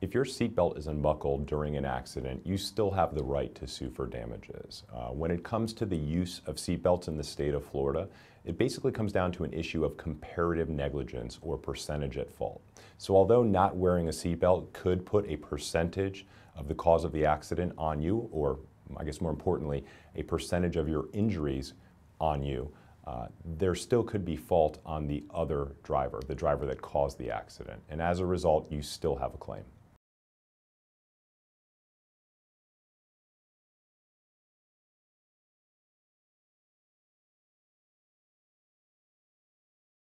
if your seatbelt is unbuckled during an accident, you still have the right to sue for damages. Uh, when it comes to the use of seatbelts in the state of Florida, it basically comes down to an issue of comparative negligence or percentage at fault. So although not wearing a seatbelt could put a percentage of the cause of the accident on you, or I guess more importantly, a percentage of your injuries on you, uh, there still could be fault on the other driver, the driver that caused the accident. And as a result, you still have a claim.